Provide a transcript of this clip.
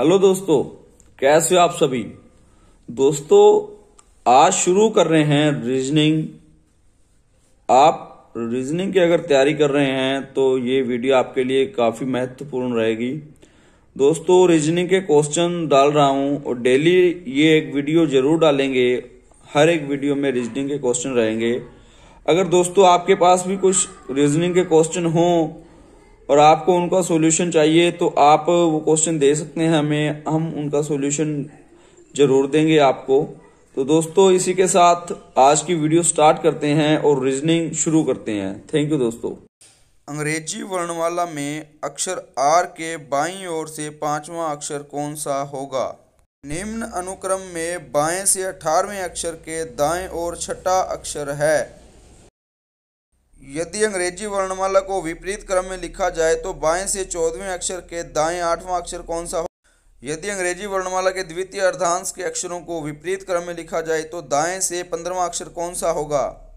hello दोस्तों कैसे हो आप सभी दोस्तों आज शुरू कर रहे हैं रीजनिंग आप रीजनिंग की अगर तैयारी कर रहे हैं तो ये वीडियो आपके लिए काफ़ी महत्वपूर्ण रहेगी दोस्तों रीजनिंग के क्वेश्चन डाल रहा हूँ और डेली ये एक वीडियो जरूर डालेंगे हर एक वीडियो में रीजनिंग के क्वेश्चन रहेंगे अगर दोस्तों आपके पास भी कुछ रीजनिंग के क्वेश्चन हों और आपको उनका सॉल्यूशन चाहिए तो आप वो क्वेश्चन दे सकते हैं हमें हम उनका सॉल्यूशन जरूर देंगे आपको तो दोस्तों इसी के साथ आज की वीडियो स्टार्ट करते हैं और रीजनिंग शुरू करते हैं थैंक यू दोस्तों अंग्रेजी वर्णमाला में अक्षर आर के बाईं ओर से पांचवा अक्षर कौन सा होगा निम्न अनुक्रम में बाएं से अठारहवें अक्षर के दाएं ओर छठा अक्षर है यदि अंग्रेजी वर्णमाला को विपरीत क्रम में लिखा जाए तो बाएं से चौदहवें अक्षर के दाएं आठवां अक्षर कौन सा हो यदि अंग्रेजी वर्णमाला के द्वितीय अर्धांश के अक्षरों को विपरीत क्रम में लिखा जाए तो दाएं से पंद्रवा अक्षर कौन सा होगा